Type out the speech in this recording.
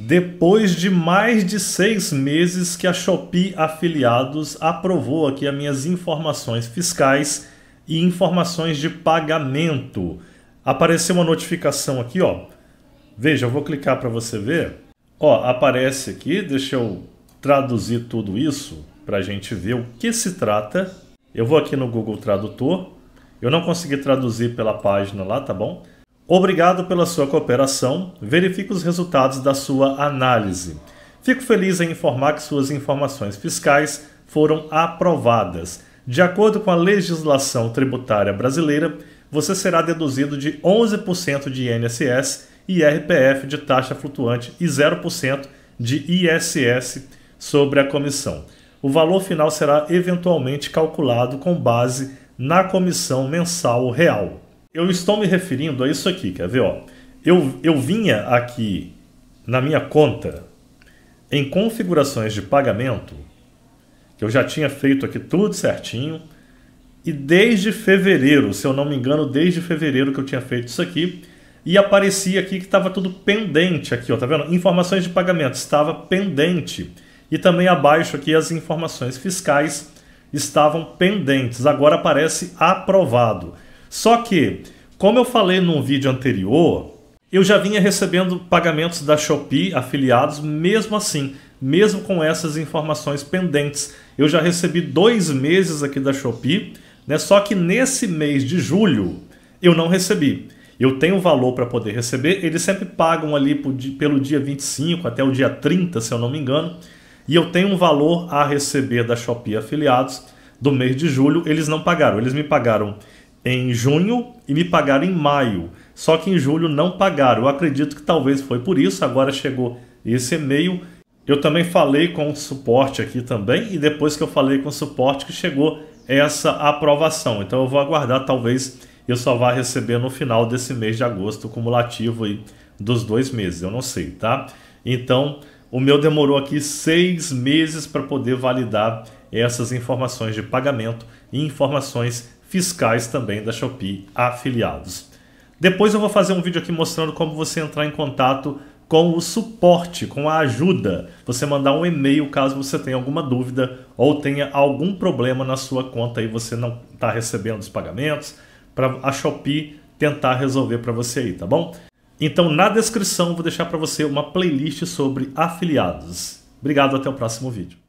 Depois de mais de seis meses que a Shopee Afiliados aprovou aqui as minhas informações fiscais e informações de pagamento. Apareceu uma notificação aqui, ó. Veja, eu vou clicar para você ver. Ó, aparece aqui, deixa eu traduzir tudo isso para a gente ver o que se trata. Eu vou aqui no Google Tradutor. Eu não consegui traduzir pela página lá, tá bom? Obrigado pela sua cooperação. Verifique os resultados da sua análise. Fico feliz em informar que suas informações fiscais foram aprovadas. De acordo com a legislação tributária brasileira, você será deduzido de 11% de INSS e RPF de taxa flutuante e 0% de ISS sobre a comissão. O valor final será eventualmente calculado com base na comissão mensal real. Eu estou me referindo a isso aqui, quer ver? Ó. Eu, eu vinha aqui na minha conta em configurações de pagamento, que eu já tinha feito aqui tudo certinho, e desde fevereiro, se eu não me engano, desde fevereiro que eu tinha feito isso aqui, e aparecia aqui que estava tudo pendente aqui, ó, tá vendo? Informações de pagamento estava pendente. E também abaixo aqui as informações fiscais estavam pendentes. Agora aparece aprovado. Só que, como eu falei num vídeo anterior, eu já vinha recebendo pagamentos da Shopee afiliados mesmo assim, mesmo com essas informações pendentes. Eu já recebi dois meses aqui da Shopee, né? só que nesse mês de julho eu não recebi. Eu tenho valor para poder receber, eles sempre pagam ali pelo dia 25 até o dia 30, se eu não me engano, e eu tenho um valor a receber da Shopee afiliados do mês de julho, eles não pagaram. Eles me pagaram em junho e me pagaram em maio. Só que em julho não pagaram. Eu acredito que talvez foi por isso. Agora chegou esse e-mail. Eu também falei com o suporte aqui também e depois que eu falei com o suporte que chegou essa aprovação. Então eu vou aguardar talvez eu só vá receber no final desse mês de agosto cumulativo aí dos dois meses. Eu não sei, tá? Então o meu demorou aqui seis meses para poder validar essas informações de pagamento e informações fiscais também da Shopee afiliados. Depois eu vou fazer um vídeo aqui mostrando como você entrar em contato com o suporte, com a ajuda. Você mandar um e-mail caso você tenha alguma dúvida ou tenha algum problema na sua conta e você não está recebendo os pagamentos, para a Shopee tentar resolver para você aí, tá bom? Então na descrição vou deixar para você uma playlist sobre afiliados. Obrigado, até o próximo vídeo.